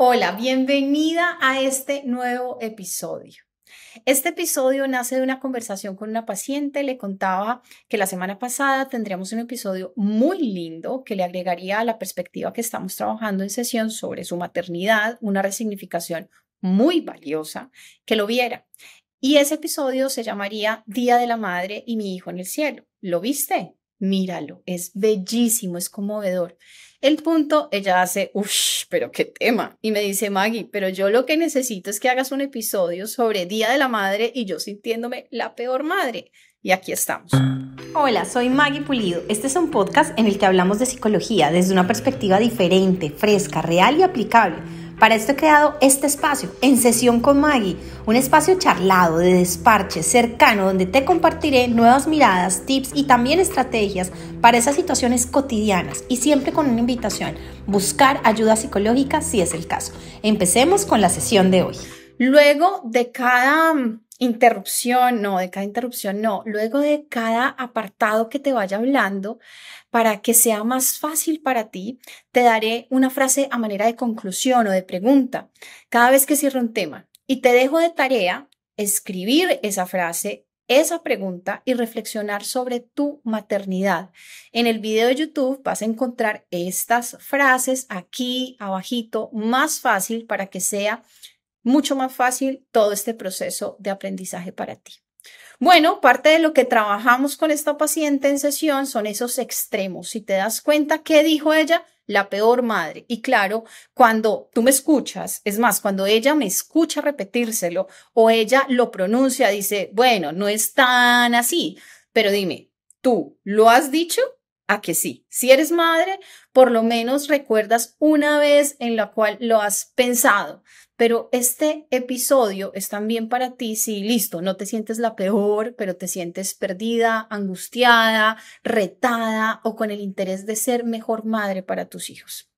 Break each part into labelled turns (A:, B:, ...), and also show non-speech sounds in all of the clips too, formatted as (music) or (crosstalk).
A: Hola, bienvenida a este nuevo episodio. Este episodio nace de una conversación con una paciente. Le contaba que la semana pasada tendríamos un episodio muy lindo que le agregaría a la perspectiva que estamos trabajando en sesión sobre su maternidad, una resignificación muy valiosa, que lo viera. Y ese episodio se llamaría Día de la Madre y mi hijo en el cielo. ¿Lo viste? Míralo, es bellísimo, es conmovedor. El punto, ella hace, uff, pero qué tema. Y me dice, Maggie, pero yo lo que necesito es que hagas un episodio sobre Día de la Madre y yo sintiéndome la peor madre. Y aquí estamos. Hola, soy Maggie Pulido. Este es un podcast en el que hablamos de psicología desde una perspectiva diferente, fresca, real y aplicable para esto he creado este espacio, En Sesión con Maggie, un espacio charlado, de desparche, cercano, donde te compartiré nuevas miradas, tips y también estrategias para esas situaciones cotidianas y siempre con una invitación, buscar ayuda psicológica si es el caso. Empecemos con la sesión de hoy. Luego de cada mm, interrupción, no, de cada interrupción, no, luego de cada apartado que te vaya hablando, para que sea más fácil para ti, te daré una frase a manera de conclusión o de pregunta cada vez que cierro un tema. Y te dejo de tarea escribir esa frase, esa pregunta y reflexionar sobre tu maternidad. En el video de YouTube vas a encontrar estas frases aquí abajito más fácil para que sea mucho más fácil todo este proceso de aprendizaje para ti. Bueno, parte de lo que trabajamos con esta paciente en sesión son esos extremos. Si te das cuenta, ¿qué dijo ella? La peor madre. Y claro, cuando tú me escuchas, es más, cuando ella me escucha repetírselo o ella lo pronuncia, dice, bueno, no es tan así, pero dime, ¿tú lo has dicho? a que sí. Si eres madre, por lo menos recuerdas una vez en la cual lo has pensado. Pero este episodio es también para ti si, listo, no te sientes la peor, pero te sientes perdida, angustiada, retada o con el interés de ser mejor madre para tus hijos.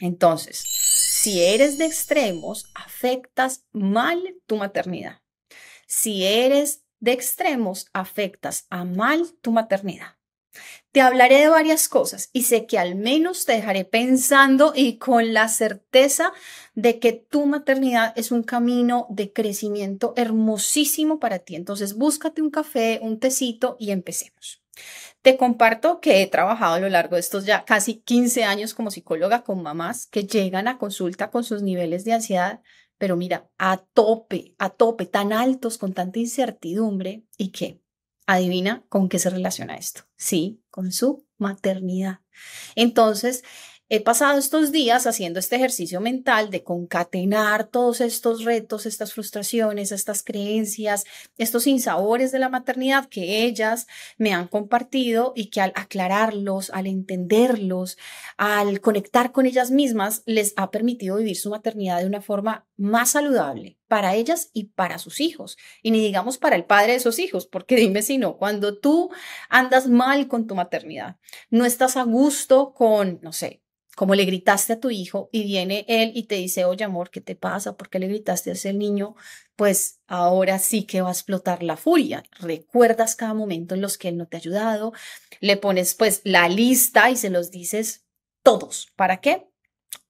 A: Entonces, si eres de extremos, afectas mal tu maternidad. Si eres de extremos, afectas a mal tu maternidad. Te hablaré de varias cosas y sé que al menos te dejaré pensando y con la certeza de que tu maternidad es un camino de crecimiento hermosísimo para ti. Entonces búscate un café, un tecito y empecemos. Te comparto que he trabajado a lo largo de estos ya casi 15 años como psicóloga con mamás que llegan a consulta con sus niveles de ansiedad, pero mira, a tope, a tope, tan altos, con tanta incertidumbre y que Adivina con qué se relaciona esto. Sí, con su maternidad. Entonces, he pasado estos días haciendo este ejercicio mental de concatenar todos estos retos, estas frustraciones, estas creencias, estos insabores de la maternidad que ellas me han compartido y que al aclararlos, al entenderlos, al conectar con ellas mismas, les ha permitido vivir su maternidad de una forma más saludable, para ellas y para sus hijos. Y ni digamos para el padre de sus hijos, porque (laughs) dime si no, cuando tú andas mal con tu maternidad, no estás a gusto con, no sé, como le gritaste a tu hijo y viene él y te dice, oye amor, ¿qué te pasa? ¿Por qué le gritaste a ese niño? Pues ahora sí que va a explotar la furia. Recuerdas cada momento en los que él no te ha ayudado, le pones pues la lista y se los dices todos. ¿Para qué?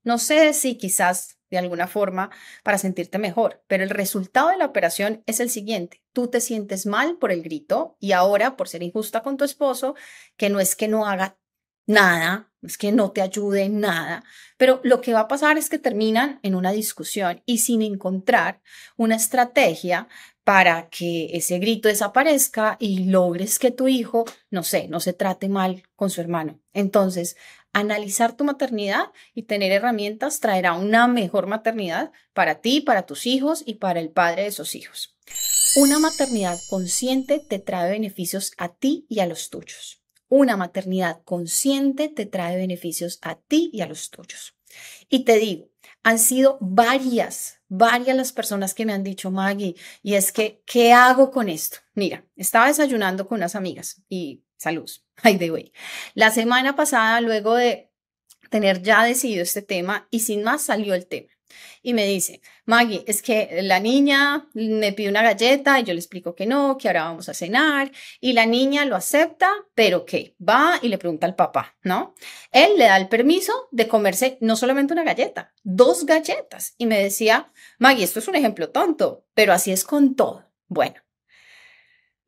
A: No sé si quizás de alguna forma para sentirte mejor. Pero el resultado de la operación es el siguiente. Tú te sientes mal por el grito y ahora por ser injusta con tu esposo, que no es que no haga nada, es que no te ayude en nada, pero lo que va a pasar es que terminan en una discusión y sin encontrar una estrategia para que ese grito desaparezca y logres que tu hijo, no sé, no se trate mal con su hermano. Entonces, analizar tu maternidad y tener herramientas traerá una mejor maternidad para ti, para tus hijos y para el padre de esos hijos. Una maternidad consciente te trae beneficios a ti y a los tuyos. Una maternidad consciente te trae beneficios a ti y a los tuyos. Y te digo, han sido varias, varias las personas que me han dicho, Maggie, y es que, ¿qué hago con esto? Mira, estaba desayunando con unas amigas y Salud. (laughs) Ay, de way. La semana pasada, luego de tener ya decidido este tema y sin más, salió el tema. Y me dice, Maggie, es que la niña me pide una galleta y yo le explico que no, que ahora vamos a cenar. Y la niña lo acepta, pero que va y le pregunta al papá, ¿no? Él le da el permiso de comerse no solamente una galleta, dos galletas. Y me decía, Maggie, esto es un ejemplo tonto, pero así es con todo. Bueno,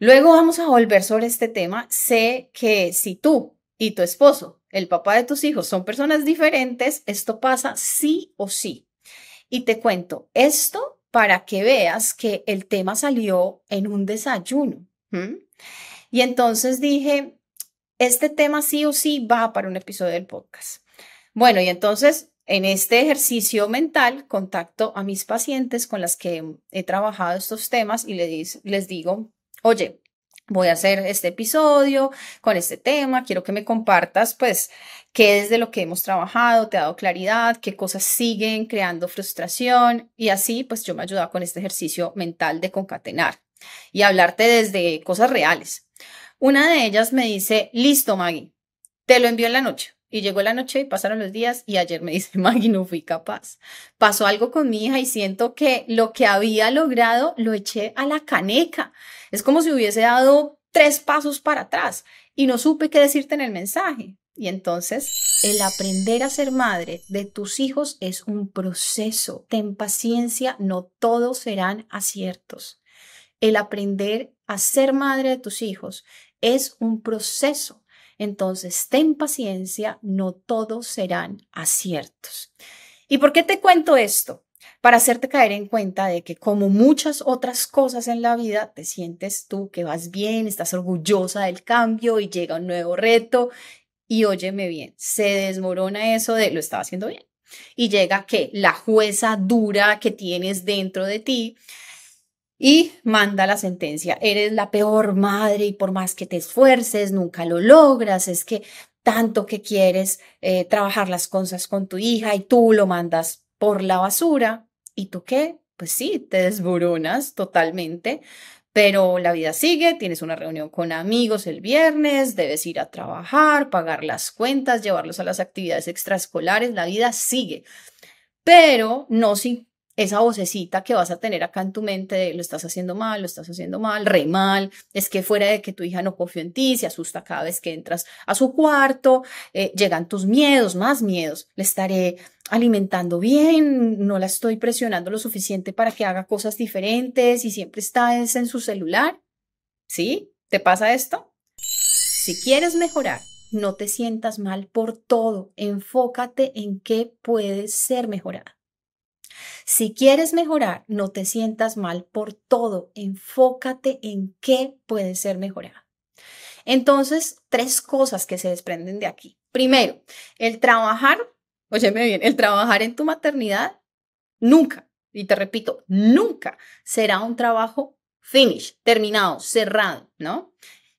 A: Luego vamos a volver sobre este tema. Sé que si tú y tu esposo, el papá de tus hijos, son personas diferentes, esto pasa sí o sí. Y te cuento esto para que veas que el tema salió en un desayuno. Y entonces dije, este tema sí o sí va para un episodio del podcast. Bueno, y entonces en este ejercicio mental contacto a mis pacientes con las que he trabajado estos temas y les, les digo, oye, voy a hacer este episodio con este tema, quiero que me compartas, pues, qué es de lo que hemos trabajado, te ha dado claridad, qué cosas siguen creando frustración y así, pues, yo me ayudaba con este ejercicio mental de concatenar y hablarte desde cosas reales. Una de ellas me dice, listo, Maggie, te lo envío en la noche. Y llegó la noche y pasaron los días y ayer me (laughs) dice, Maggie, no fui capaz. Pasó algo con mi hija y siento que lo que había logrado lo eché a la caneca. Es como si hubiese dado tres pasos para atrás y no supe qué decirte en el mensaje. Y entonces, el aprender a ser madre de tus hijos es un proceso. Ten paciencia, no todos serán aciertos. El aprender a ser madre de tus hijos es un proceso entonces, ten paciencia, no todos serán aciertos. ¿Y por qué te cuento esto? Para hacerte caer en cuenta de que como muchas otras cosas en la vida, te sientes tú que vas bien, estás orgullosa del cambio y llega un nuevo reto y óyeme bien, se desmorona eso de lo estaba haciendo bien. Y llega que la jueza dura que tienes dentro de ti y manda la sentencia. Eres la peor madre y por más que te esfuerces, nunca lo logras. Es que tanto que quieres eh, trabajar las cosas con tu hija y tú lo mandas por la basura. ¿Y tú qué? Pues sí, te desboronas totalmente, pero la vida sigue, tienes una reunión con amigos el viernes, debes ir a trabajar, pagar las cuentas, llevarlos a las actividades extraescolares, la vida sigue. Pero no sin esa vocecita que vas a tener acá en tu mente de lo estás haciendo mal, lo estás haciendo mal, re mal, es que fuera de que tu hija no confió en ti, se asusta cada vez que entras a su cuarto, eh, llegan tus miedos, más miedos, le estaré alimentando bien, no la estoy presionando lo suficiente para que haga cosas diferentes y siempre está en su celular. ¿Sí? ¿Te pasa esto? Si quieres mejorar, no te sientas mal por todo, enfócate en qué puedes ser mejorada. Si quieres mejorar, no te sientas mal por todo, enfócate en qué puede ser mejorado. Entonces, tres cosas que se desprenden de aquí. Primero, el trabajar, óyeme bien, el trabajar en tu maternidad nunca, y te repito, nunca será un trabajo finish, terminado, cerrado, ¿no?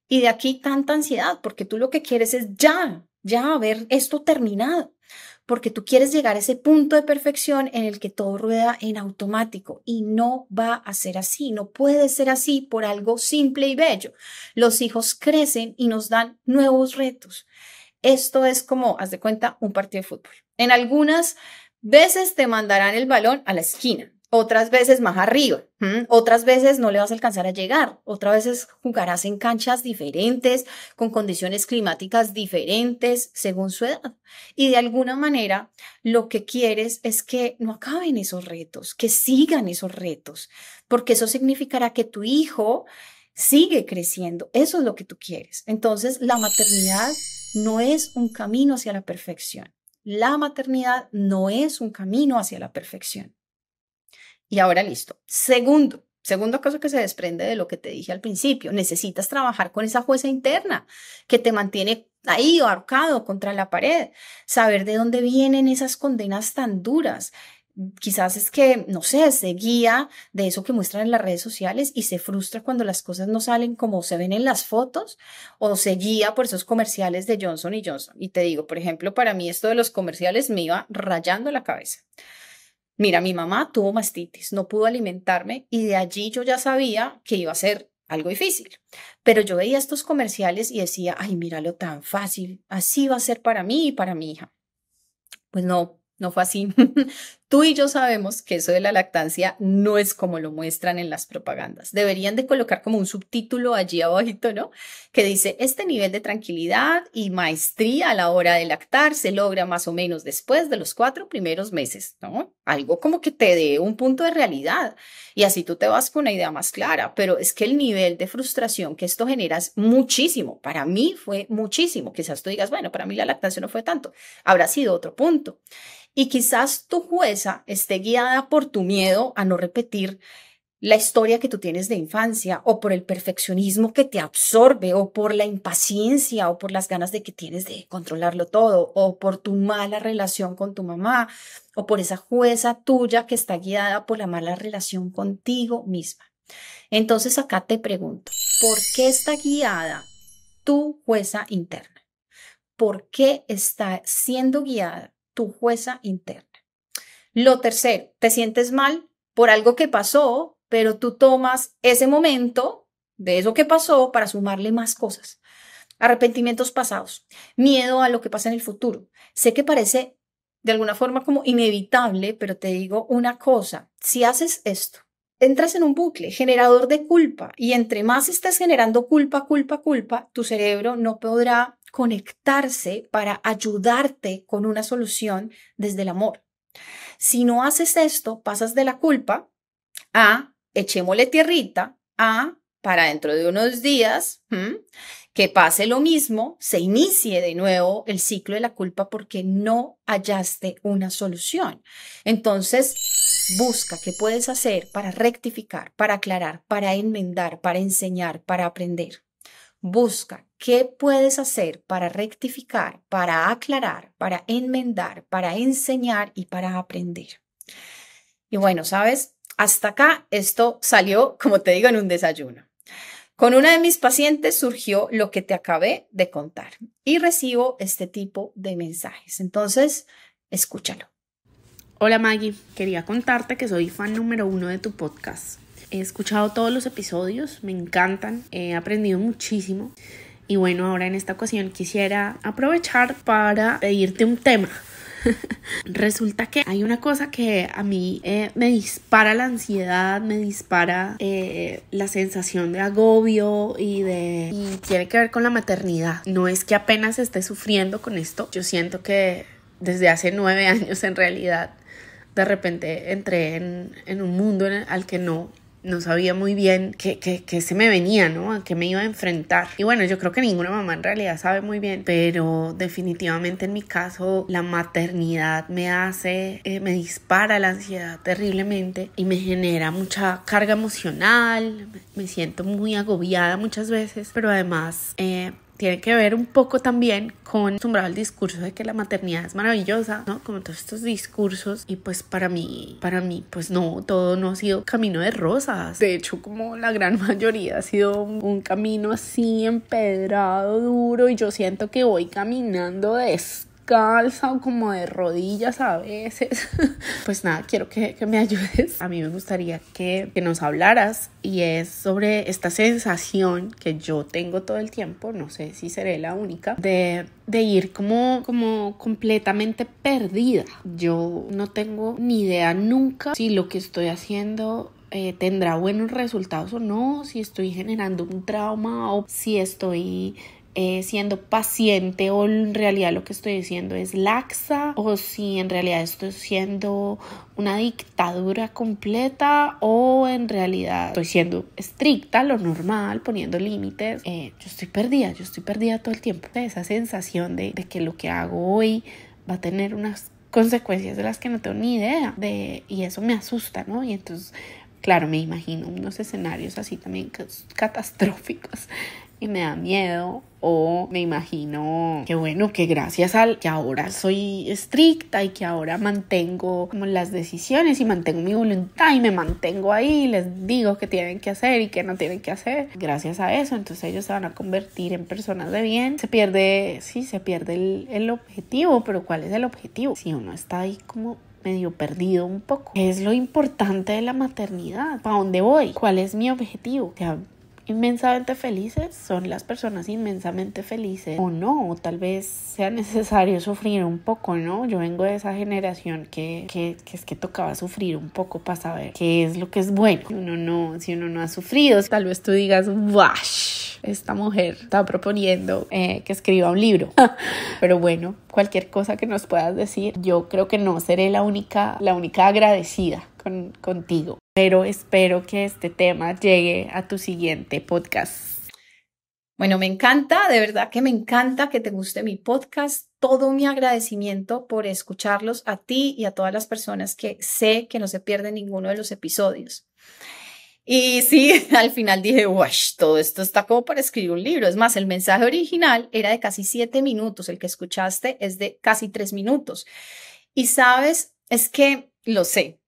A: Y de aquí tanta ansiedad, porque tú lo que quieres es ya, ya ver esto terminado porque tú quieres llegar a ese punto de perfección en el que todo rueda en automático y no va a ser así, no puede ser así por algo simple y bello. Los hijos crecen y nos dan nuevos retos. Esto es como, haz de cuenta, un partido de fútbol. En algunas veces te mandarán el balón a la esquina, otras veces más arriba, otras veces no le vas a alcanzar a llegar, otras veces jugarás en canchas diferentes, con condiciones climáticas diferentes, según su edad. Y de alguna manera, lo que quieres es que no acaben esos retos, que sigan esos retos, porque eso significará que tu hijo sigue creciendo, eso es lo que tú quieres. Entonces, la maternidad no es un camino hacia la perfección. La maternidad no es un camino hacia la perfección. Y ahora listo. Segundo, segundo caso que se desprende de lo que te dije al principio, necesitas trabajar con esa jueza interna que te mantiene ahí ahorcado contra la pared, saber de dónde vienen esas condenas tan duras. Quizás es que, no sé, se guía de eso que muestran en las redes sociales y se frustra cuando las cosas no salen como se ven en las fotos o se guía por esos comerciales de Johnson y Johnson. Y te digo, por ejemplo, para mí esto de los comerciales me iba rayando la cabeza Mira, mi mamá tuvo mastitis, no pudo alimentarme y de allí yo ya sabía que iba a ser algo difícil. Pero yo veía estos comerciales y decía, ay, míralo tan fácil, así va a ser para mí y para mi hija. Pues no, no fue así. (laughs) Tú y yo sabemos que eso de la lactancia no es como lo muestran en las propagandas. Deberían de colocar como un subtítulo allí abajito, ¿no? Que dice, este nivel de tranquilidad y maestría a la hora de lactar se logra más o menos después de los cuatro primeros meses, ¿no? Algo como que te dé un punto de realidad y así tú te vas con una idea más clara, pero es que el nivel de frustración que esto genera es muchísimo. Para mí fue muchísimo. Quizás tú digas, bueno, para mí la lactancia no fue tanto. Habrá sido otro punto. Y quizás tu juez esté guiada por tu miedo a no repetir la historia que tú tienes de infancia o por el perfeccionismo que te absorbe o por la impaciencia o por las ganas de que tienes de controlarlo todo o por tu mala relación con tu mamá o por esa jueza tuya que está guiada por la mala relación contigo misma. Entonces acá te pregunto, ¿por qué está guiada tu jueza interna? ¿Por qué está siendo guiada tu jueza interna? Lo tercero, te sientes mal por algo que pasó, pero tú tomas ese momento de eso que pasó para sumarle más cosas. Arrepentimientos pasados, miedo a lo que pasa en el futuro. Sé que parece de alguna forma como inevitable, pero te digo una cosa, si haces esto, entras en un bucle generador de culpa y entre más estés generando culpa, culpa, culpa, tu cerebro no podrá conectarse para ayudarte con una solución desde el amor. Si no haces esto, pasas de la culpa a echémosle tierrita, a para dentro de unos días, que pase lo mismo, se inicie de nuevo el ciclo de la culpa porque no hallaste una solución. Entonces, busca qué puedes hacer para rectificar, para aclarar, para enmendar, para enseñar, para aprender. Busca qué puedes hacer para rectificar, para aclarar, para enmendar, para enseñar y para aprender. Y bueno, sabes, hasta acá esto salió, como te digo, en un desayuno. Con una de mis pacientes surgió lo que te acabé de contar y recibo este
B: tipo de mensajes. Entonces, escúchalo. Hola Maggie, quería contarte que soy fan número uno de tu podcast. He escuchado todos los episodios, me encantan, he aprendido muchísimo. Y bueno, ahora en esta ocasión quisiera aprovechar para pedirte un tema. (laughs) Resulta que hay una cosa que a mí eh, me dispara la ansiedad, me dispara eh, la sensación de agobio y de... Y tiene que ver con la maternidad. No es que apenas esté sufriendo con esto. Yo siento que desde hace nueve (laughs) años en realidad de repente entré en, un mundo al que no no sabía muy bien qué, se me venía, ¿no? A qué me iba a enfrentar. Y bueno, yo creo que ninguna mamá en realidad sabe muy bien, pero definitivamente en mi caso la maternidad me hace, eh, me dispara la ansiedad terriblemente y me genera mucha carga emocional, me siento muy agobiada muchas veces, pero además eh, tiene que ver un poco también con acostumbrado al discurso de que la maternidad es maravillosa, ¿no? Como todos estos discursos y pues para mí, para mí pues no, todo no ha sido camino de rosas. De hecho, como la gran (laughs) mayoría ha sido un camino así empedrado, duro y yo siento que voy caminando de esto calza o como de rodillas a veces. (laughs) pues nada, quiero que, que, me ayudes. A mí me gustaría que, que nos hablaras y es sobre esta sensación que yo tengo todo el tiempo, no sé si seré la única, de de ir como, como completamente perdida. Yo no tengo ni idea nunca si lo que estoy haciendo eh, tendrá buenos resultados o no, si estoy generando un trauma o si estoy eh, siendo paciente o en realidad lo que estoy diciendo es laxa o si en realidad estoy siendo una dictadura completa o en realidad estoy siendo estricta, lo normal, poniendo límites. Eh, yo estoy perdida, yo estoy perdida todo el tiempo. Esa sensación de, de que lo que hago hoy va a tener unas consecuencias de las que no tengo ni idea de, y eso me asusta, ¿no? Y entonces, claro, me imagino unos escenarios así también catastróficos y me da miedo o me imagino que bueno, que gracias al que ahora soy estricta y que ahora mantengo como las decisiones y mantengo mi voluntad y me mantengo ahí y les digo que tienen que hacer y que no tienen que hacer. Gracias a eso, entonces ellos se van a convertir en personas de bien. Se pierde, sí, se pierde el, el objetivo, pero ¿cuál es el objetivo? Si uno está ahí como medio perdido un poco. ¿Qué es lo importante de la maternidad? ¿Para dónde voy? ¿Cuál es mi objetivo? O inmensamente felices son las personas inmensamente felices o no, o tal vez sea necesario (laughs) sufrir un poco, ¿no? Yo vengo de esa generación que, que, es que tocaba sufrir un poco para saber qué es lo que es bueno. Si uno no, si uno no ha sufrido, tal vez tú digas, esta mujer está proponiendo eh, que escriba un libro. (laughs) Pero bueno, cualquier cosa que nos puedas decir, yo creo que no seré la única, la única agradecida contigo. Pero espero que este tema llegue a tu siguiente
A: podcast. Bueno, me encanta, de verdad que me encanta que te guste mi podcast. Todo mi agradecimiento por escucharlos a ti y a todas las personas que sé que no se pierden ninguno de los episodios. Y sí, (laughs) al final dije, wash, todo esto está como para escribir un libro. Es más, el mensaje original era de casi siete minutos, el que escuchaste es de casi tres minutos. Y sabes, es que lo sé,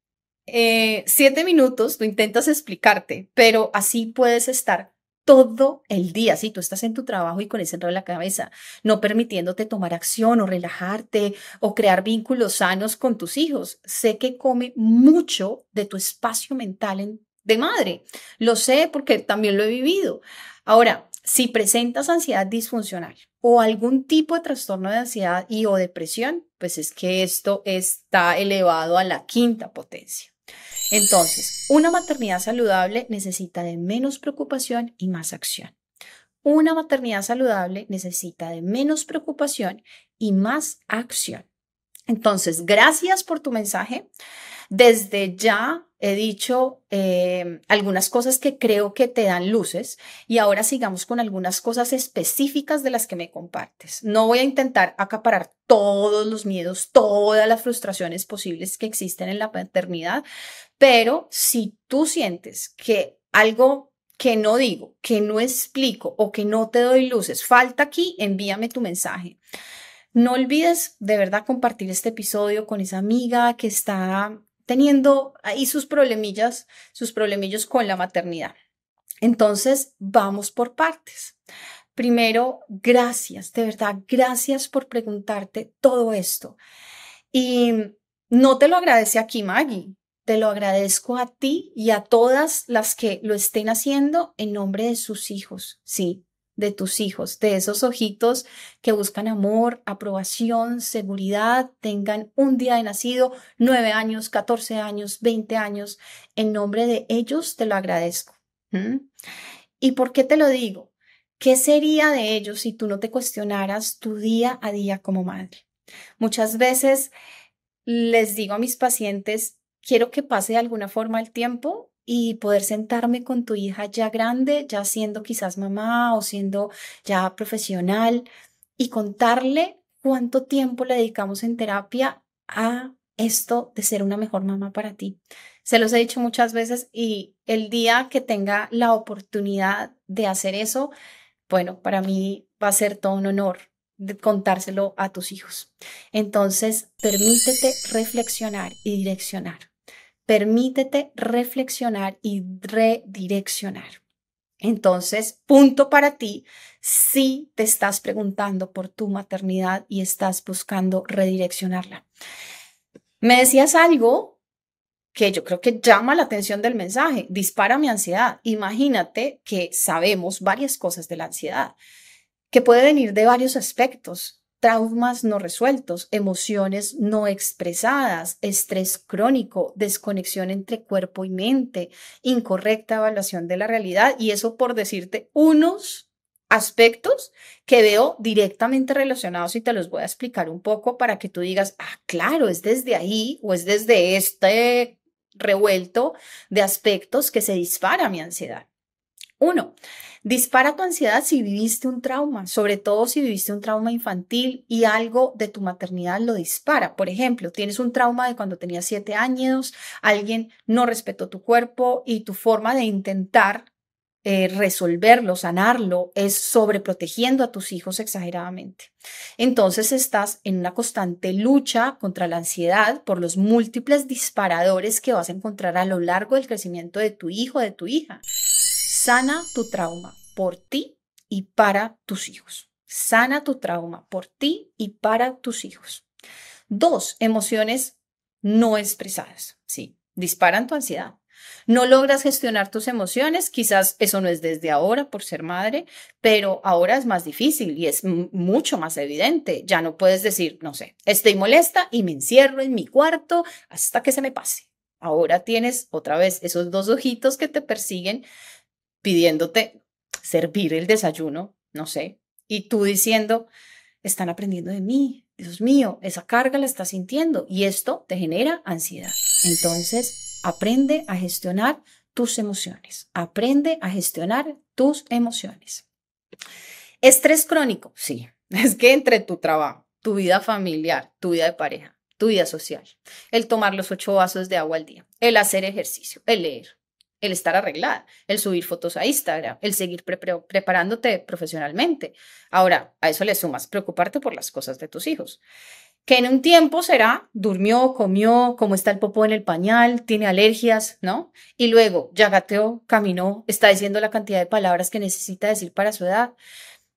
A: eh, siete minutos tú intentas explicarte, pero así puedes estar todo el día, si tú estás en tu trabajo y con ese enredo en la cabeza, no permitiéndote tomar acción o relajarte o crear vínculos sanos con tus hijos. Sé que come mucho de tu espacio mental de madre. Lo sé porque también lo he vivido. Ahora, si presentas ansiedad disfuncional o algún tipo de trastorno de ansiedad y o depresión, pues es que esto está elevado a la quinta potencia. Entonces, una maternidad saludable necesita de menos preocupación y más acción. Una maternidad saludable necesita de menos preocupación y más acción. Entonces, gracias por tu mensaje. Desde ya he dicho eh, algunas cosas que creo que te dan luces y ahora sigamos con algunas cosas específicas de las que me compartes. No voy a intentar acaparar todos los miedos, todas las frustraciones posibles que existen en la paternidad, pero si tú sientes que algo que no digo, que no explico o que no te doy luces, falta aquí, envíame tu mensaje. No olvides de verdad compartir este episodio con esa amiga que está teniendo ahí sus problemillas, sus problemillos con la maternidad. Entonces, vamos por partes. Primero, gracias, de verdad, gracias por preguntarte todo esto. Y no te lo agradece aquí, Maggie. Te lo agradezco a ti y a todas las que lo estén haciendo en nombre de sus hijos. Sí, de tus hijos, de esos ojitos que buscan amor, aprobación, seguridad, tengan un día de nacido, nueve años, catorce años, veinte años. En nombre de ellos te lo agradezco. ¿Y por qué te lo digo? ¿Qué sería de ellos si tú no te cuestionaras tu día a día como madre? Muchas veces les digo a mis pacientes, quiero que pase de alguna forma el tiempo y poder sentarme con tu hija ya grande, ya siendo quizás mamá o siendo ya profesional y contarle cuánto tiempo le dedicamos en terapia a esto de ser una mejor mamá para ti. Se los he dicho muchas veces y el día que tenga la oportunidad de hacer eso, bueno, para mí va a ser todo un honor contárselo a tus hijos. Entonces, permítete reflexionar y direccionar permítete reflexionar y redireccionar. Entonces, punto para ti si te estás preguntando por tu maternidad y estás buscando redireccionarla. Me decías algo que yo creo que llama la atención del mensaje, dispara mi ansiedad. Imagínate que sabemos varias cosas de la ansiedad, que puede venir de varios aspectos, traumas no resueltos, emociones no expresadas, estrés crónico, desconexión entre cuerpo y mente, incorrecta evaluación de la realidad y eso por decirte unos aspectos que veo directamente relacionados y te los voy a explicar un poco para que tú digas, ah, claro, es desde ahí o es desde este revuelto de aspectos que se dispara mi ansiedad. Uno, dispara tu ansiedad si viviste un trauma, sobre todo si viviste un trauma infantil y algo de tu maternidad lo dispara. Por ejemplo, tienes un trauma de cuando tenías siete años, alguien no respetó tu cuerpo y tu forma de intentar eh, resolverlo, sanarlo, es sobreprotegiendo a tus hijos exageradamente. Entonces estás en una constante lucha contra la ansiedad por los múltiples disparadores que vas a encontrar a lo largo del crecimiento de tu hijo, de tu hija sana tu trauma por ti y para tus hijos. Sana tu trauma por ti y para tus hijos. Dos, emociones no expresadas. Sí, disparan tu ansiedad. No logras gestionar tus emociones, quizás eso no es desde ahora por ser madre, pero ahora es más difícil y es mucho más evidente. Ya no puedes decir, no sé, estoy molesta y me encierro en mi cuarto hasta que se me pase. Ahora tienes otra vez esos dos ojitos que te persiguen pidiéndote servir el desayuno, no sé, y tú diciendo, están aprendiendo de mí, Dios mío, esa carga la estás sintiendo y esto te genera ansiedad. Entonces, aprende a gestionar tus emociones, aprende a gestionar tus emociones. Estrés crónico, sí, (laughs) es que entre tu trabajo, tu vida familiar, tu vida de pareja, tu vida social, el tomar los ocho vasos de agua al día, el hacer ejercicio, el leer, el estar arreglada, el subir fotos a Instagram, el seguir preparándote profesionalmente. Ahora, a eso le sumas preocuparte por las cosas de tus hijos, que en un tiempo será, durmió, comió, cómo está el popó en el pañal, tiene alergias, ¿no? Y luego ya gateó, caminó, está diciendo la cantidad de palabras que necesita decir para su edad,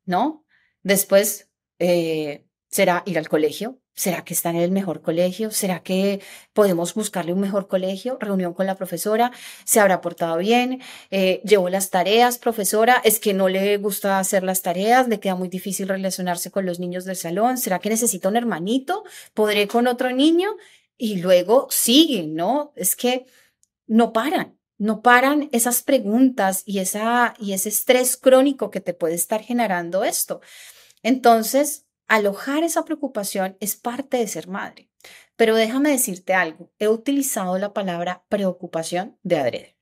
A: ¿no? Después... Eh, ¿Será ir al colegio? ¿Será que está en el mejor colegio? ¿Será que podemos buscarle un mejor colegio? Reunión con la profesora, ¿se habrá portado bien? Eh, las tareas, profesora? ¿Es que no le gusta hacer las tareas? ¿Le queda muy difícil relacionarse con los niños del salón? ¿Será que necesita un hermanito? ¿Podré con otro niño? Y luego siguen, ¿no? Es que no paran, no paran esas preguntas y, esa, y ese estrés crónico que te puede estar generando esto. Entonces, Alojar esa preocupación es parte de ser madre. Pero déjame decirte algo, he utilizado la palabra preocupación de adrede.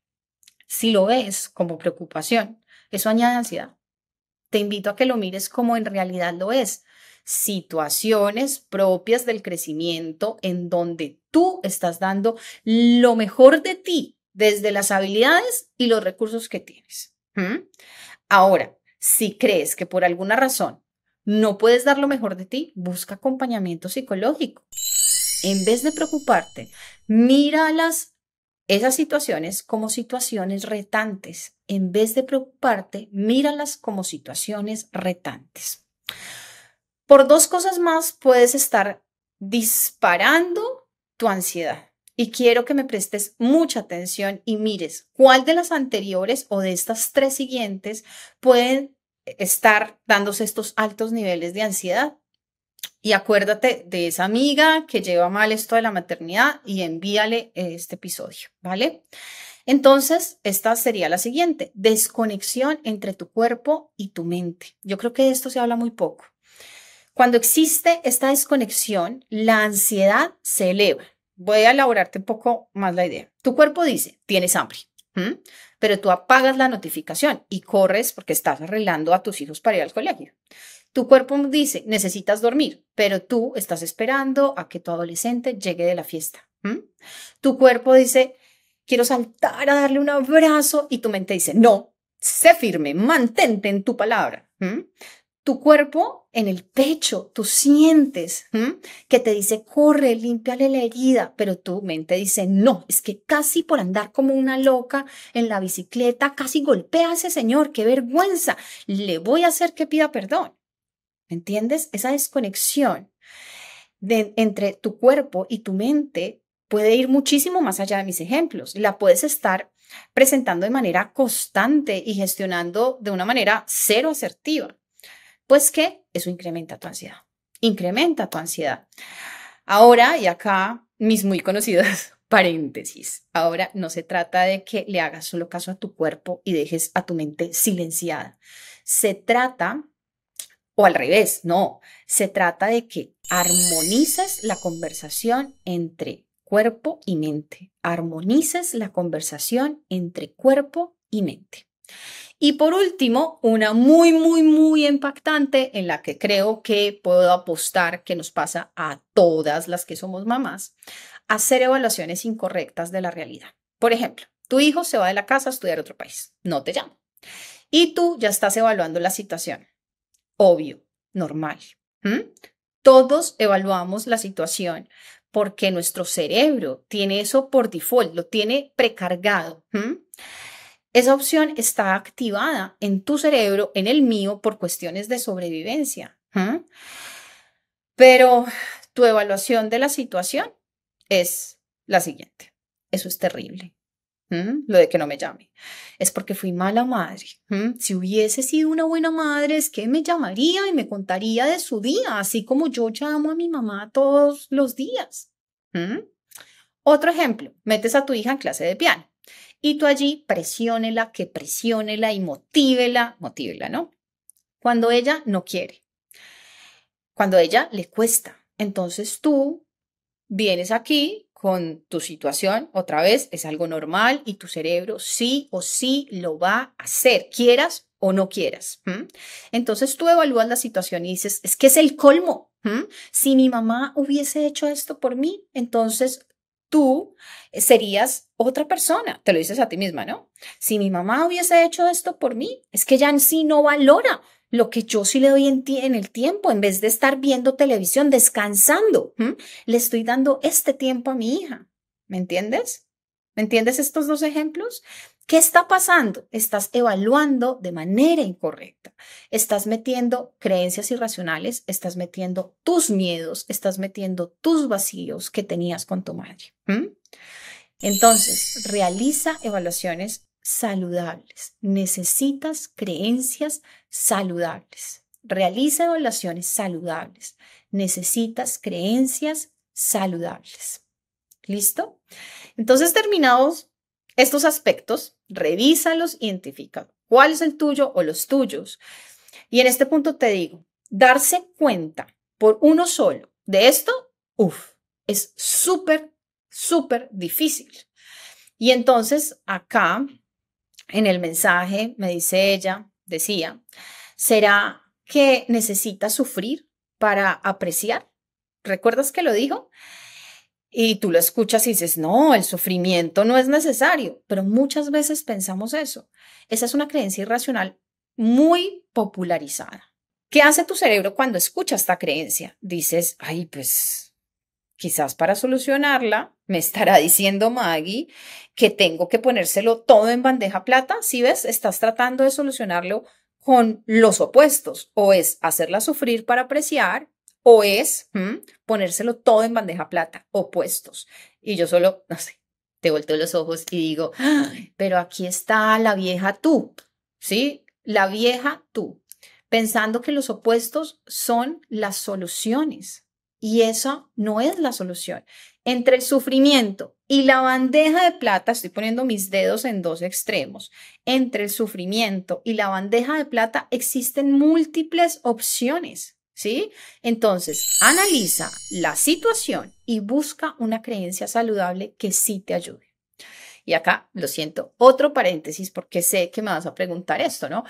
A: Si lo ves como preocupación, eso añade ansiedad. Te invito a que lo mires como en realidad lo es, situaciones propias del crecimiento en donde tú estás dando lo mejor de ti desde las habilidades y los recursos que tienes. Ahora, si crees que por alguna razón no puedes dar lo mejor de ti, busca acompañamiento psicológico. En vez de preocuparte, míralas las, esas situaciones como situaciones retantes. En vez de preocuparte, míralas como situaciones retantes. Por dos cosas más puedes estar disparando tu ansiedad. Y quiero que me prestes mucha atención y mires cuál de las anteriores o de estas tres siguientes pueden estar dándose estos altos niveles de ansiedad. Y acuérdate de esa amiga que lleva mal esto de la maternidad y envíale este episodio, ¿vale? Entonces, esta sería la siguiente, desconexión entre tu cuerpo y tu mente. Yo creo que esto se habla muy poco. Cuando existe esta desconexión, la ansiedad se eleva. Voy a elaborarte un poco más la idea. Tu cuerpo dice, tienes hambre. Pero tú apagas la notificación y corres porque estás arreglando a tus hijos para ir al colegio. Tu cuerpo dice, necesitas dormir, pero tú estás esperando a que tu adolescente llegue de la fiesta. Tu cuerpo dice, quiero saltar a darle un abrazo y tu mente dice, no, sé firme, mantente en tu palabra tu cuerpo en el pecho, tú sientes que te dice, corre, límpiale la herida, pero tu mente dice, no, es que casi por andar como una loca en la bicicleta, casi golpea a ese señor, qué vergüenza, le voy a hacer que pida perdón. ¿Me entiendes? Esa desconexión entre tu cuerpo y tu mente puede ir muchísimo más allá de mis ejemplos. La puedes estar presentando de manera constante y gestionando de una manera cero asertiva pues que eso incrementa tu ansiedad, incrementa tu ansiedad. Ahora, y acá mis muy conocidas (laughs) paréntesis, ahora no se trata de que le hagas solo caso a tu cuerpo y dejes a tu mente silenciada. Se trata, o al revés, no, se trata de que armonices la conversación entre cuerpo y mente. Armonizas la conversación entre cuerpo y mente. Y por último, una muy, muy, muy impactante en la que creo que puedo apostar que nos pasa a todas las que somos mamás, hacer evaluaciones incorrectas de la realidad. Por ejemplo, tu hijo se va de la casa a estudiar a otro país, no te llama. Y tú ya estás evaluando la situación. Obvio, normal. Todos evaluamos la situación porque nuestro cerebro tiene eso por default, lo tiene precargado. Esa opción está activada en tu cerebro, en el mío, por cuestiones de sobrevivencia. Pero tu evaluación de la situación es la siguiente. Eso es terrible. Lo de que no me llame. Es porque fui mala madre. Si hubiese sido una buena madre, es que me llamaría y me contaría de su día, así como yo llamo a mi mamá todos los días. Otro ejemplo, metes a tu hija en clase de piano y tú allí presiónela, que presiónela y motívela, motívela, ¿no? Cuando ella no quiere, cuando ella le cuesta. Entonces tú vienes aquí con tu situación, otra vez es algo normal y tu cerebro sí o sí lo va a hacer, quieras o no quieras. Entonces tú evalúas la situación y dices, es que es el colmo. Si mi mamá hubiese hecho esto por mí, entonces tú serías otra persona, te lo dices a ti misma, ¿no? Si mi mamá hubiese hecho esto por mí, es que ya en sí no valora lo que yo sí le doy en, el tiempo, en vez de estar viendo televisión, descansando, le estoy dando este tiempo a mi hija. ¿Me entiendes? ¿Me entiendes estos dos ejemplos? ¿Qué está pasando? Estás evaluando de manera incorrecta. Estás metiendo creencias irracionales, estás metiendo tus miedos, estás metiendo tus vacíos que tenías con tu madre. Entonces, realiza evaluaciones saludables. Necesitas creencias saludables. Realiza evaluaciones saludables. Necesitas creencias saludables. ¿Listo? Entonces, terminamos estos aspectos, revísalos, identifica cuál es el tuyo o los tuyos. Y en este punto te digo, darse cuenta por uno solo de esto, uff, es súper, súper difícil. Y entonces acá, en el mensaje, me dice ella, decía, ¿será que necesita sufrir para apreciar? ¿Recuerdas que lo dijo? Y tú lo escuchas y dices, no, el sufrimiento no es necesario. Pero muchas veces pensamos eso. Esa es una creencia irracional muy popularizada. ¿Qué hace tu cerebro cuando escucha esta creencia? Dices, ay, pues quizás para solucionarla me estará diciendo Maggie que tengo que ponérselo todo en bandeja plata. Si ves, estás tratando de solucionarlo con los opuestos, o es hacerla sufrir para apreciar, o es mm, ponérselo todo en bandeja plata, opuestos. Y yo solo, no sé, te volteo los ojos y digo, pero aquí está la vieja tú, ¿sí? La vieja tú, pensando que los opuestos son las soluciones. Y esa no es la solución. Entre el sufrimiento y la bandeja de plata, estoy poniendo mis dedos en dos extremos, entre el sufrimiento y la bandeja de plata existen múltiples opciones. ¿sí? Entonces, analiza la situación y busca una creencia saludable que sí te ayude. Y acá, lo siento, otro paréntesis porque sé que me vas a preguntar esto, ¿no?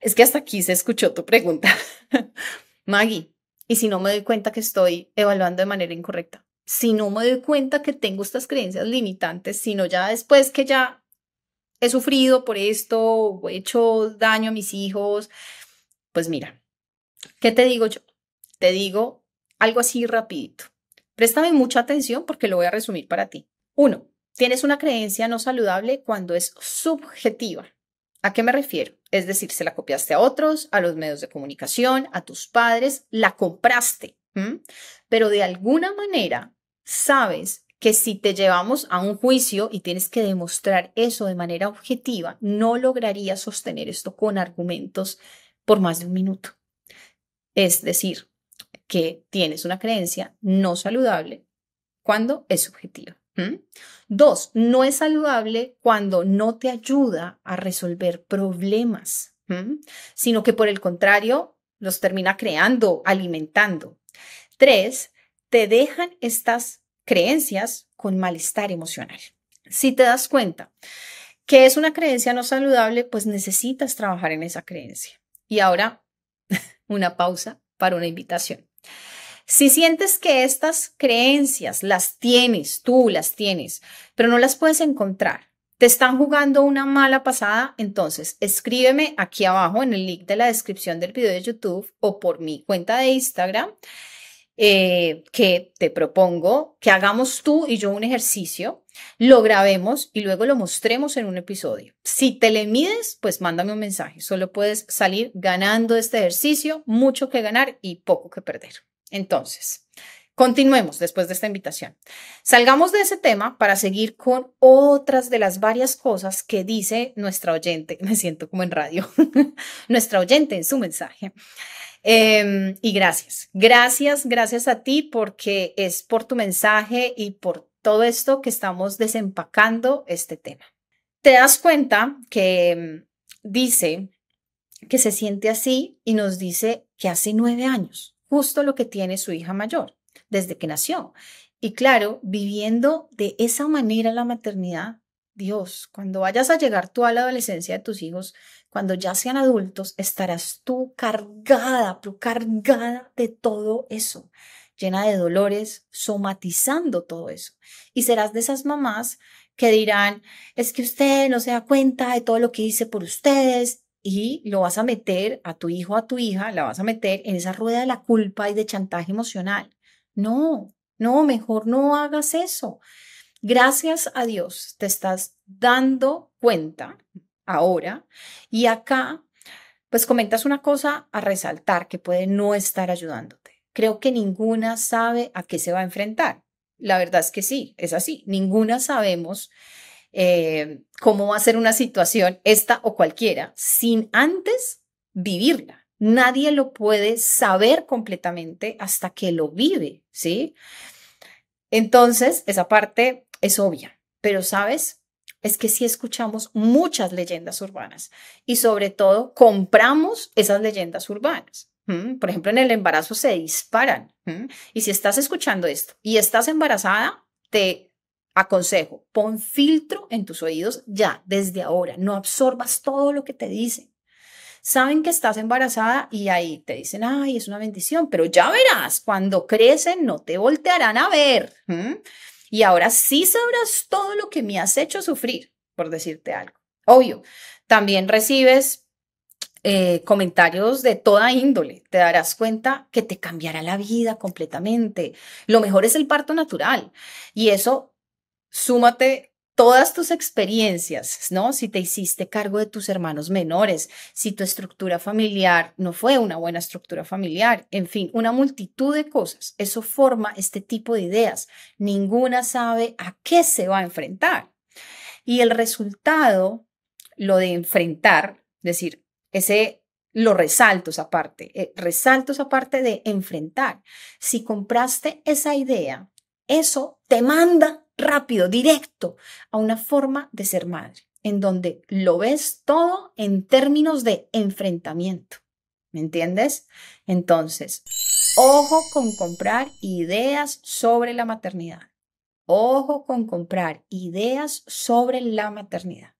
A: Es que hasta aquí se escuchó tu pregunta. (laughs) Maggie, ¿y si no me doy cuenta que estoy evaluando de manera incorrecta? Si no me doy cuenta que tengo estas creencias limitantes, sino ya después que ya he sufrido por esto, o he hecho daño a mis hijos, pues mira, ¿Qué te digo yo? Te digo algo así rapidito. Préstame mucha atención porque lo voy a resumir para ti. Uno, tienes una creencia no saludable cuando es subjetiva. ¿A qué me refiero? Es decir, se la copiaste a otros, a los medios de comunicación, a tus padres, la compraste, pero de alguna manera sabes que si te llevamos a un juicio y tienes que demostrar eso de manera objetiva, no lograrías sostener esto con argumentos por más de un minuto. Es decir, que tienes una creencia no saludable cuando es subjetiva. Dos, no es saludable cuando no te ayuda a resolver problemas, sino que por el contrario los termina creando, alimentando. Tres, te dejan estas creencias con malestar emocional. Si te das cuenta que es una creencia no saludable, pues necesitas trabajar en esa creencia. Y ahora (laughs) una pausa para una invitación. Si sientes que estas creencias las tienes, tú las tienes, pero no las puedes encontrar, te están jugando una mala pasada, entonces escríbeme aquí abajo en el link de la descripción del video de YouTube o por mi cuenta de Instagram, eh, que te propongo que hagamos tú y yo un ejercicio lo grabemos y luego lo mostremos en un episodio. Si te le mides, pues mándame un mensaje. Solo puedes salir ganando este ejercicio, mucho que ganar y poco que perder. Entonces, continuemos después de esta invitación. Salgamos de ese tema para seguir con otras de las varias cosas que dice nuestra oyente. (laughs) Me siento como en radio. (laughs) nuestra oyente en su mensaje. Em, y gracias, gracias, gracias a ti porque es por tu mensaje y por todo esto que estamos desempacando este tema. Te das cuenta que mm, dice que se siente así y nos dice que hace nueve años, justo lo que tiene su hija mayor, desde que nació. Y claro, viviendo de esa manera la maternidad, Dios, cuando vayas a llegar tú a la adolescencia de tus hijos, cuando ya sean adultos, estarás tú cargada, tú cargada de todo eso, llena de dolores, somatizando todo eso. Y serás de esas mamás que dirán, es que usted no se da cuenta de todo lo que hice por ustedes y lo vas a meter a tu hijo, a tu hija, la vas a meter en esa rueda de la culpa y de chantaje emocional. No, no, mejor no hagas eso. Gracias a Dios te estás dando cuenta ahora y acá pues comentas una cosa a resaltar que puede no estar ayudando creo que ninguna sabe a qué se va a enfrentar. La verdad es que sí, es así. Ninguna sabemos eh, cómo va a ser una situación, esta o cualquiera, sin antes vivirla. Nadie lo puede saber completamente hasta que lo vive, ¿sí? Entonces, esa parte es obvia, pero sabes, es que si escuchamos muchas leyendas urbanas y sobre todo compramos esas leyendas urbanas. Por ejemplo, en el embarazo se disparan. Y si estás escuchando esto y estás embarazada, te aconsejo, pon filtro en tus oídos ya, desde ahora. No absorbas todo lo que te dicen. Saben que estás embarazada y ahí te dicen, ay, es una bendición, pero ya verás, cuando crecen no te voltearán a ver. Y ahora sí sabrás todo lo que me has hecho sufrir, por decirte algo. Obvio, también recibes eh, comentarios de toda índole, te darás cuenta que te cambiará la vida completamente. Lo mejor es el parto natural y eso súmate todas tus experiencias, ¿no? Si te hiciste cargo de tus hermanos menores, si tu estructura familiar no fue una buena estructura familiar, en fin, una multitud de cosas. Eso forma este tipo de ideas. Ninguna sabe a qué se va a enfrentar. Y el resultado, lo de enfrentar, decir, ese lo resalto aparte eh, resaltos aparte de enfrentar. Si compraste esa idea, eso te manda rápido, directo, a una forma de ser madre, en donde lo ves todo en términos de enfrentamiento. ¿Me entiendes? Entonces, ojo con comprar ideas sobre la maternidad. Ojo con comprar ideas sobre la maternidad.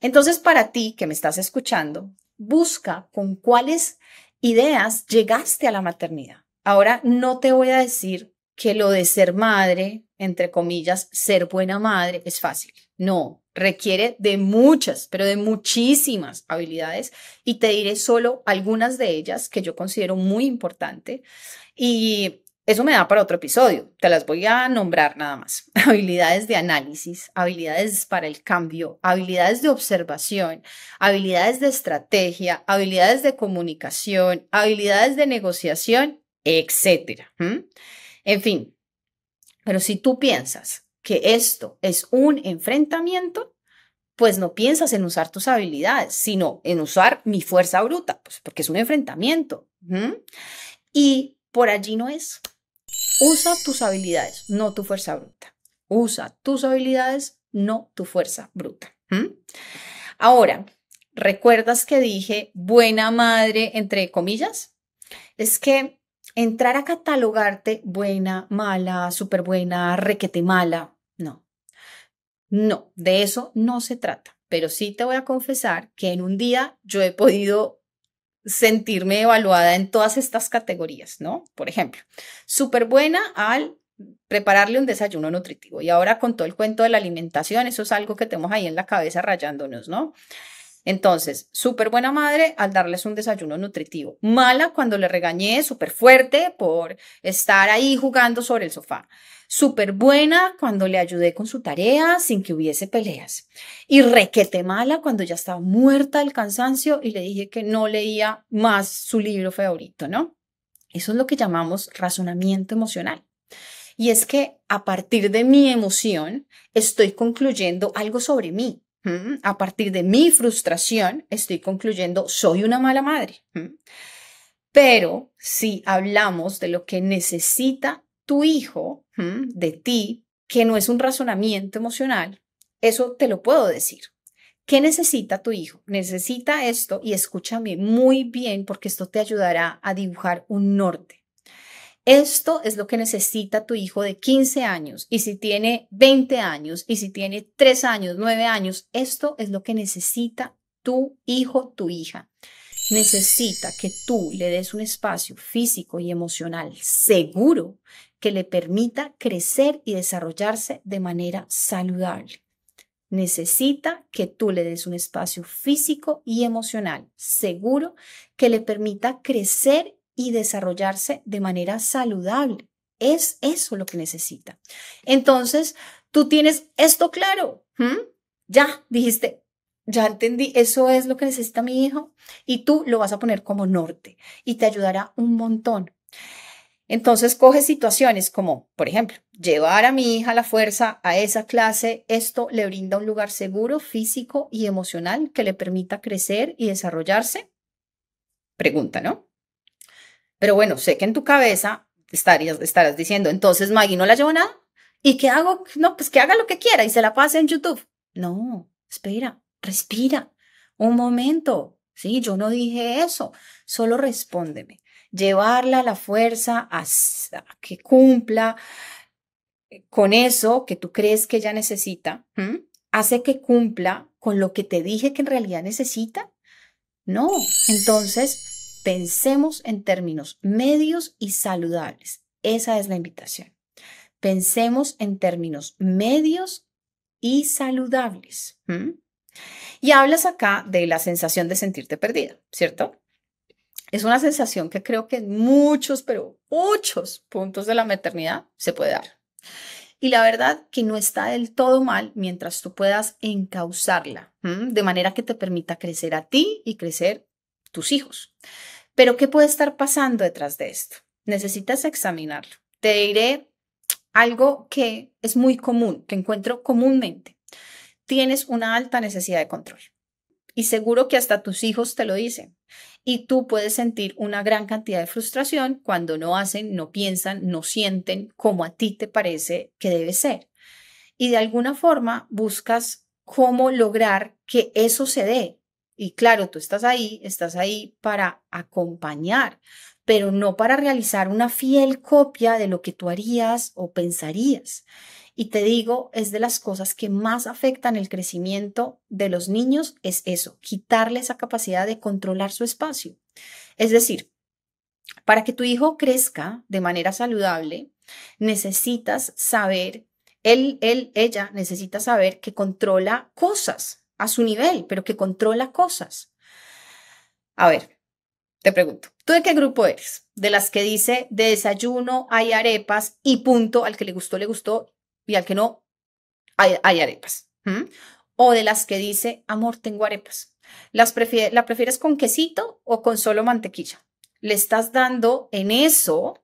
A: Entonces, para ti que me estás escuchando, busca con cuáles ideas llegaste a la maternidad. Ahora no te voy a decir que lo de ser madre, entre comillas, ser buena madre es fácil. No, requiere de muchas, pero de muchísimas habilidades y te diré solo algunas de ellas que yo considero muy importante y eso me da para otro episodio, te las voy a nombrar nada más. (laughs) Habilidades de análisis, habilidades para el cambio, habilidades de observación, habilidades de estrategia, habilidades de comunicación, habilidades de negociación, etc. En fin, pero si tú piensas que esto es un enfrentamiento, pues no piensas en usar tus habilidades, sino en usar mi fuerza bruta, pues porque es un enfrentamiento. Y por allí no es. Usa tus habilidades, no tu fuerza bruta. Usa tus habilidades, no tu fuerza bruta. ¿Mm? Ahora, ¿recuerdas que dije buena madre entre comillas? Es que entrar a catalogarte buena, mala, súper buena, requete mala, no. No, de eso no se trata. Pero sí te voy a confesar que en un día yo he podido sentirme evaluada en todas estas categorías, ¿no? Por ejemplo, súper buena al prepararle un desayuno nutritivo. Y ahora con todo el cuento de la alimentación, eso es algo que tenemos ahí en la cabeza rayándonos, ¿no? Entonces, súper buena madre al darles un desayuno nutritivo. Mala cuando le regañé súper fuerte por estar ahí jugando sobre el sofá. Súper buena cuando le ayudé con su tarea sin que hubiese peleas. Y requete mala cuando ya estaba muerta del cansancio y le dije que no leía más su libro favorito, ¿no? Eso es lo que llamamos razonamiento emocional. Y es que a partir de mi emoción estoy concluyendo algo sobre mí, a partir de mi frustración estoy concluyendo, soy una mala madre. Pero si hablamos de lo que necesita tu hijo de ti, que no es un razonamiento emocional, eso te lo puedo decir. ¿Qué necesita tu hijo? Necesita esto y escúchame muy bien porque esto te ayudará a dibujar un norte. Esto es lo que necesita tu hijo de 15 años y si tiene 20 años y si tiene 3 años, 9 años, esto es lo que necesita tu hijo, tu hija. Necesita que tú le des un espacio físico y emocional seguro que le permita crecer y desarrollarse de manera saludable necesita que tú le des un espacio físico y emocional seguro que le permita crecer y desarrollarse de manera saludable. Es eso lo que necesita. Entonces, tú tienes esto claro. Ya dijiste, ya entendí, eso es lo que necesita mi hijo y tú lo vas a poner como norte y te ayudará un montón. Entonces coge situaciones como, por ejemplo, llevar a mi hija a la fuerza a esa clase, esto le brinda un lugar seguro, físico y emocional que le permita crecer y desarrollarse. Pregunta, ¿no? Pero bueno, sé que en tu cabeza estarías, estarás diciendo, entonces Maggie no la llevó nada. ¿Y qué hago? No, pues que haga lo que quiera y se la pase en YouTube. No, espera, respira. Un momento. Sí, yo no dije eso. Solo respóndeme. Llevarla a la fuerza hasta que cumpla eh, con eso que tú crees que ella necesita, hace que cumpla con lo que te dije que en realidad necesita. No, entonces Pensemos en términos medios y saludables. Esa es la invitación. Pensemos en términos medios y saludables. Y hablas acá de la sensación de sentirte perdida, ¿cierto? Es una sensación que creo que en muchos, pero muchos puntos de la maternidad se puede dar. Y la verdad que no está del todo mal mientras tú puedas encauzarla de manera que te permita crecer a ti y crecer tus hijos. Pero ¿qué puede estar pasando detrás de esto? Necesitas examinarlo. Te diré algo que es muy común, que encuentro comúnmente. Tienes una alta necesidad de control. Y seguro que hasta tus hijos te lo dicen. Y tú puedes sentir una gran cantidad de frustración cuando no hacen, no piensan, no sienten como a ti te parece que debe ser. Y de alguna forma buscas cómo lograr que eso se dé, y claro, tú estás ahí, estás ahí para acompañar, pero no para realizar una fiel copia de lo que tú harías o pensarías. Y te digo, es de las cosas que más afectan el crecimiento de los niños, es eso, quitarle esa capacidad de controlar su espacio. Es decir, para que tu hijo crezca de manera saludable, necesitas saber, él, él, ella necesita saber que controla cosas, a su nivel, pero que controla cosas. A ver, te pregunto, ¿tú de qué grupo eres? De las que dice de desayuno hay arepas y punto, al que le gustó, le gustó y al que no, hay, arepas. O de las que dice, amor, tengo arepas. Las ¿La prefieres con quesito o con solo mantequilla? Le estás dando en eso,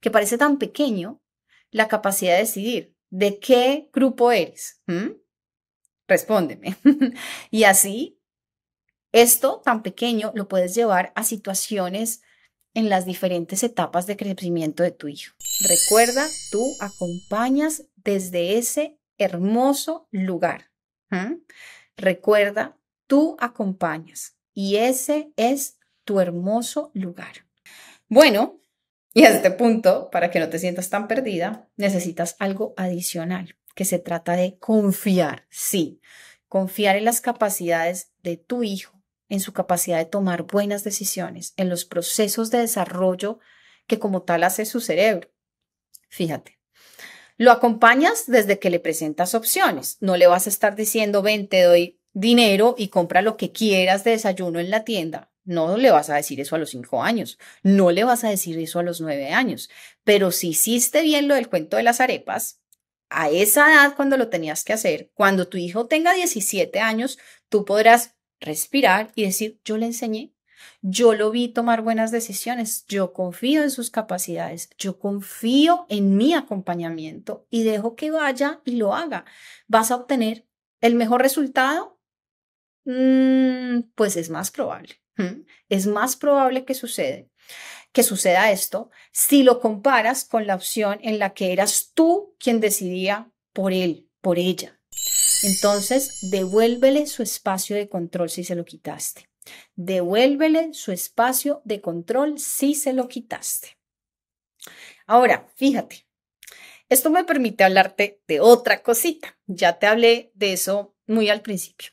A: que parece tan pequeño, la capacidad de decidir de qué grupo eres respóndeme. (laughs) y así, esto tan pequeño lo puedes llevar a situaciones en las diferentes etapas de crecimiento de tu hijo. Recuerda, tú acompañas desde ese hermoso lugar. Recuerda, tú acompañas y ese es tu hermoso lugar. Bueno, y a este punto, para que no te sientas tan perdida, necesitas algo adicional que se trata de confiar, sí, confiar en las capacidades de tu hijo, en su capacidad de tomar buenas decisiones, en los procesos de desarrollo que como tal hace su cerebro. Fíjate, lo acompañas desde que le presentas opciones, no le vas a estar diciendo, ven, te doy dinero y compra lo que quieras de desayuno en la tienda. No le vas a decir eso a los cinco años, no le vas a decir eso a los nueve años, pero si hiciste bien lo del cuento de las arepas, a esa edad cuando lo tenías que hacer, cuando tu hijo tenga 17 años, tú podrás respirar y decir, yo le enseñé, yo lo vi tomar buenas decisiones, yo confío en sus capacidades, yo confío en mi acompañamiento y dejo que vaya y lo haga. ¿Vas a obtener el mejor resultado? Mm, pues es más probable, es más probable que suceda que suceda esto si lo comparas con la opción en la que eras tú quien decidía por él, por ella. Entonces, devuélvele su espacio de control si se lo quitaste. Devuélvele su espacio de control si se lo quitaste. Ahora, fíjate, esto me permite hablarte de otra cosita. Ya te hablé de eso muy al principio.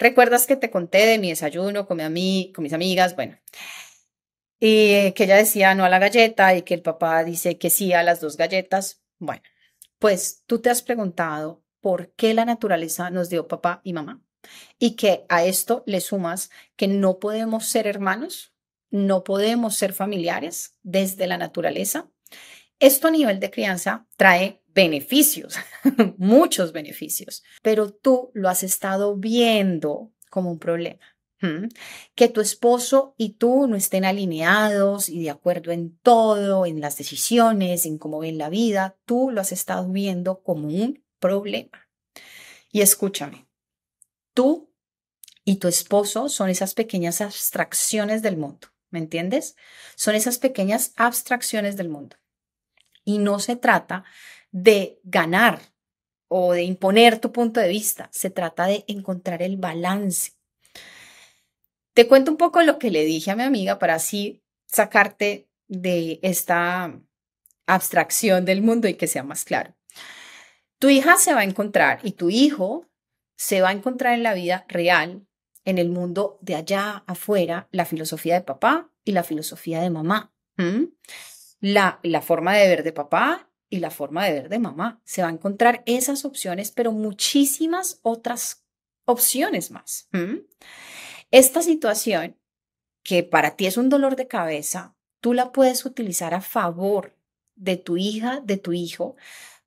A: ¿Recuerdas que te conté de mi desayuno con, mi con mis amigas? Bueno, y eh, que ella decía no a la galleta y que el papá dice que sí a las dos galletas. Bueno, pues tú te has preguntado por qué la naturaleza nos dio papá y mamá y que a esto le sumas que no podemos ser hermanos, no podemos ser familiares desde la naturaleza. Esto a nivel de crianza trae beneficios, (laughs) muchos beneficios, pero tú lo has estado viendo como un problema que tu esposo y tú no estén alineados y de acuerdo en todo, en las decisiones, en cómo ven la vida, tú lo has estado viendo como un problema. Y escúchame, tú y tu esposo son esas pequeñas abstracciones del mundo, ¿me entiendes? Son esas pequeñas abstracciones del mundo. Y no se trata de ganar o de imponer tu punto de vista, se trata de encontrar el balance te cuento un poco lo que le dije a mi amiga para así sacarte de esta abstracción del mundo y que sea más claro. Tu hija se va a encontrar y tu hijo se va a encontrar en la vida real, en el mundo de allá afuera, la filosofía de papá y la filosofía de mamá. La, la forma de ver de papá y la forma de ver de mamá. Se va a encontrar esas opciones, pero muchísimas otras opciones más. Esta situación, que para ti es un dolor de cabeza, tú la puedes utilizar a favor de tu hija, de tu hijo,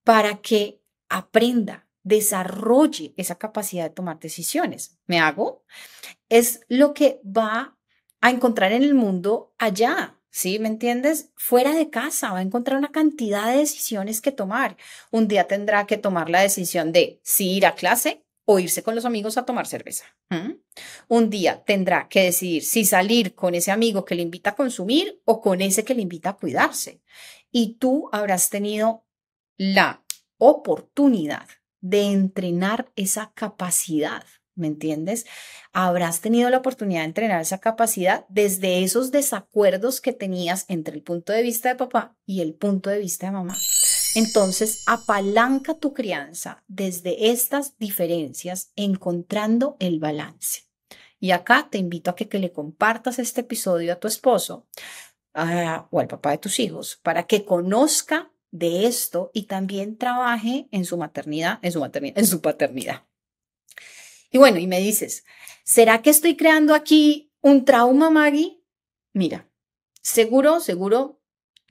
A: para que aprenda, desarrolle esa capacidad de tomar decisiones. ¿Me hago? Es lo que va a encontrar en el mundo allá, ¿sí? ¿Me entiendes? Fuera de casa va a encontrar una cantidad de decisiones que tomar. Un día tendrá que tomar la decisión de si ir a clase o irse con los amigos a tomar cerveza. Un día tendrá que decidir si salir con ese amigo que le invita a consumir o con ese que le invita a cuidarse. Y tú habrás tenido la oportunidad de entrenar esa capacidad. ¿Me entiendes? Habrás tenido la oportunidad de entrenar esa capacidad desde esos desacuerdos que tenías entre el punto de vista de papá y el punto de vista de mamá. Entonces, apalanca tu crianza desde estas diferencias, encontrando el balance. Y acá te invito a que, le compartas este episodio a tu esposo o al papá de tus hijos para que conozca de esto y también trabaje en su maternidad, en su maternidad, en su paternidad. Y bueno, y me dices, ¿será que estoy creando aquí un trauma, Maggie? Mira, seguro, seguro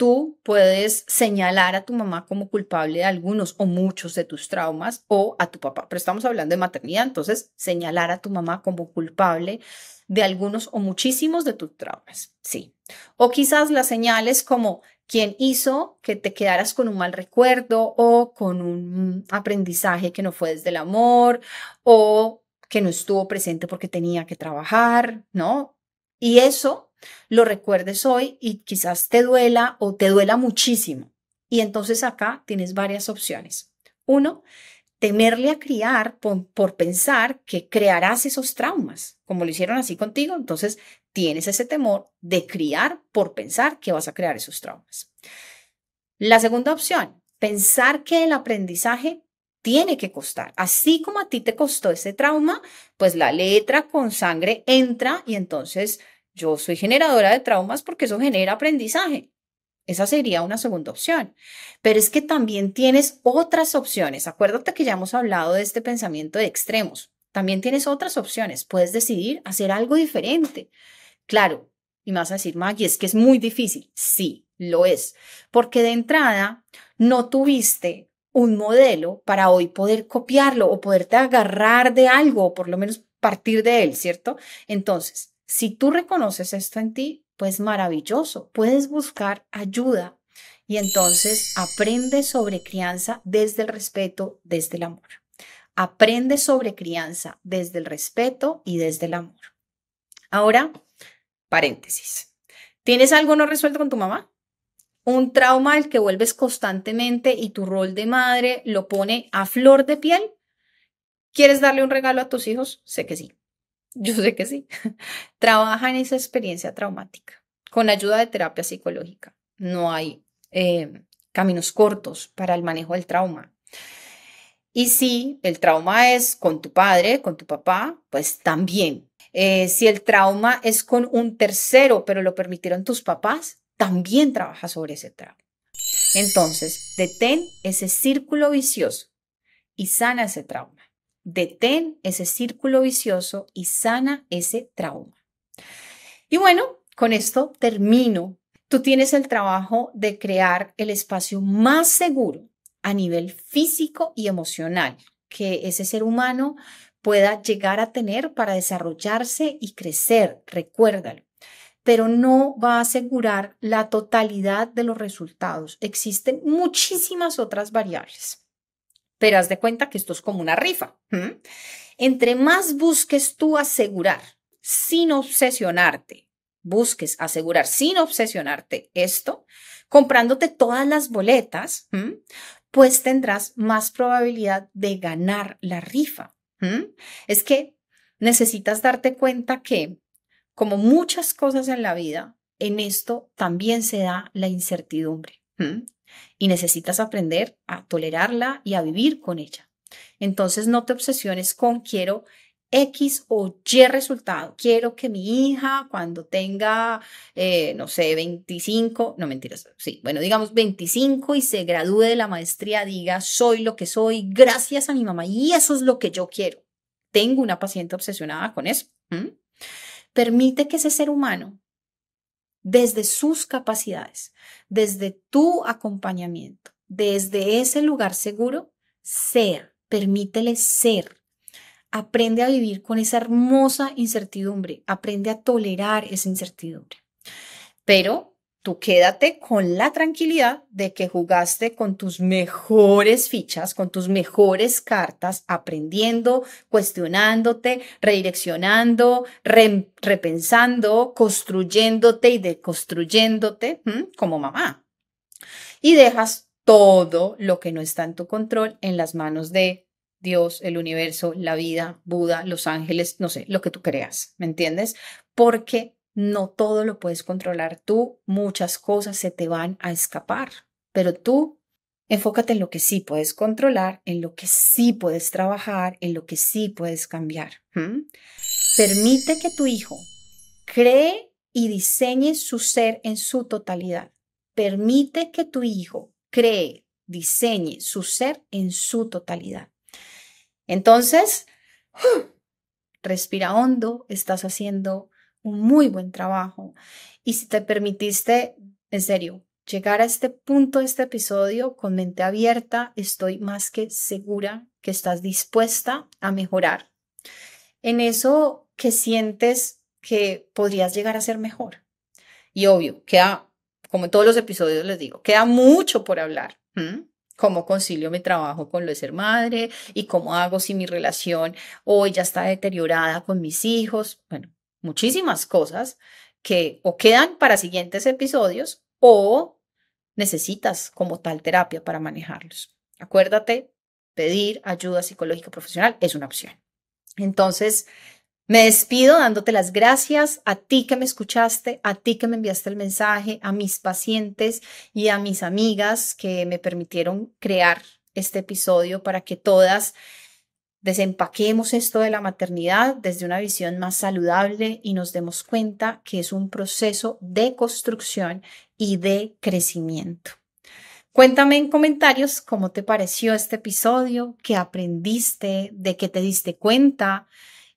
A: tú puedes señalar a tu mamá como culpable de algunos o muchos de tus traumas o a tu papá, pero estamos hablando de maternidad, entonces señalar a tu mamá como culpable de algunos o muchísimos de tus traumas, sí. O quizás las señales como quien hizo que te quedaras con un mal recuerdo o con un aprendizaje que no fue desde el amor o que no estuvo presente porque tenía que trabajar, ¿no? Y eso lo recuerdes hoy y quizás te duela o te duela muchísimo. Y entonces acá tienes varias opciones. Uno, temerle a criar por, pensar que crearás esos traumas, como lo hicieron así contigo, entonces tienes ese temor de criar por pensar que vas a crear esos traumas. La segunda opción, pensar que el aprendizaje tiene que costar. Así como a ti te costó ese trauma, pues la letra con sangre entra y entonces yo soy generadora de traumas porque eso genera aprendizaje. Esa sería una segunda opción. Pero es que también tienes otras opciones. Acuérdate que ya hemos hablado de este pensamiento de extremos. También tienes otras opciones. Puedes decidir hacer algo diferente. Claro, y me vas a decir, Maggie, es que es muy difícil. Sí, lo es. Porque de entrada no tuviste un modelo para hoy poder copiarlo o poderte agarrar de algo o por lo menos partir de él, ¿cierto? Entonces, si tú reconoces esto en ti, pues maravilloso, puedes buscar ayuda y entonces aprende sobre crianza desde el respeto, desde el amor. Aprende sobre crianza desde el respeto y desde el amor. Ahora, paréntesis. ¿Tienes algo no resuelto con tu mamá? Un trauma al que vuelves constantemente y tu rol de madre lo pone a flor de piel. ¿Quieres darle un regalo a tus hijos? Sé que sí yo sé que sí, (laughs) trabaja en esa experiencia traumática con ayuda de terapia psicológica. No hay eh, caminos cortos para el manejo del trauma. Y si el trauma es con tu padre, con tu papá, pues también. Eh, si el trauma es con un tercero, pero lo permitieron tus papás, también trabaja sobre ese trauma. Entonces, detén ese círculo vicioso y sana ese trauma detén ese círculo vicioso y sana ese trauma. Y bueno, con esto termino. Tú tienes el trabajo de crear el espacio más seguro a nivel físico y emocional que ese ser humano pueda llegar a tener para desarrollarse y crecer, recuérdalo, pero no va a asegurar la totalidad de los resultados. Existen muchísimas otras variables pero haz de cuenta que esto es como una rifa. Entre más busques tú asegurar sin obsesionarte, busques asegurar sin obsesionarte esto, comprándote todas las boletas, pues tendrás más probabilidad de ganar la rifa. Es que necesitas darte cuenta que, como muchas cosas en la vida, en esto también se da la incertidumbre y necesitas aprender a tolerarla y a vivir con ella. Entonces no te obsesiones con quiero X o Y resultado. Quiero que mi hija cuando tenga, eh, no sé, 25, no mentiras, sí, bueno, digamos 25 y se gradúe de la maestría, diga, soy lo que soy gracias a mi mamá y eso es lo que yo quiero. Tengo una paciente obsesionada con eso. Permite que ese ser humano desde sus capacidades, desde tu acompañamiento, desde ese lugar seguro, sea, permítele ser. Aprende a vivir con esa hermosa incertidumbre, aprende a tolerar esa incertidumbre. Pero tú quédate con la tranquilidad de que jugaste con tus mejores fichas, con tus mejores cartas, aprendiendo, cuestionándote, redireccionando, repensando, construyéndote y deconstruyéndote como mamá. Y dejas todo lo que no está en tu control en las manos de Dios, el universo, la vida, Buda, los ángeles, no sé, lo que tú creas, ¿me entiendes? Porque no todo lo puedes controlar tú, muchas cosas se te van a escapar, pero tú enfócate en lo que sí puedes controlar, en lo que sí puedes trabajar, en lo que sí puedes cambiar. Permite que tu hijo cree y diseñe su ser en su totalidad. Permite que tu hijo cree, diseñe su ser en su totalidad. Entonces, ¡uh! respira hondo, estás haciendo un muy buen trabajo. Y si te permitiste, en serio, llegar a este punto de este episodio con mente abierta, estoy más que segura que estás dispuesta a mejorar. En eso que sientes que podrías llegar a ser mejor. Y obvio, queda, como en todos los episodios les digo, queda mucho por hablar. como cómo concilio mi trabajo con lo de ser madre y cómo hago si mi relación hoy ya está deteriorada con mis hijos. Bueno, muchísimas cosas que o quedan para siguientes episodios o necesitas como tal terapia para manejarlos. Acuérdate, pedir ayuda psicológica profesional es una opción. Entonces, me despido dándote las gracias a ti que me escuchaste, a ti que me enviaste el mensaje, a mis pacientes y a mis amigas que me permitieron crear este episodio para que todas Desempaquemos esto de la maternidad desde una visión más saludable y nos demos cuenta que es un proceso de construcción y de crecimiento. Cuéntame en comentarios cómo te pareció este episodio, qué aprendiste, de qué te diste cuenta.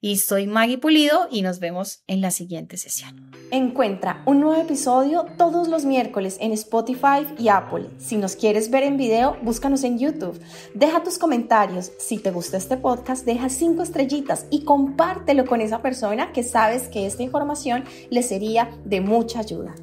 A: Y soy Maggie Pulido y nos vemos en la siguiente sesión. Encuentra un nuevo episodio todos los miércoles en Spotify y Apple. Si nos quieres ver en video, búscanos en YouTube. Deja tus comentarios. Si te gusta este podcast, deja cinco estrellitas y compártelo con esa persona que sabes que esta información le sería de mucha ayuda.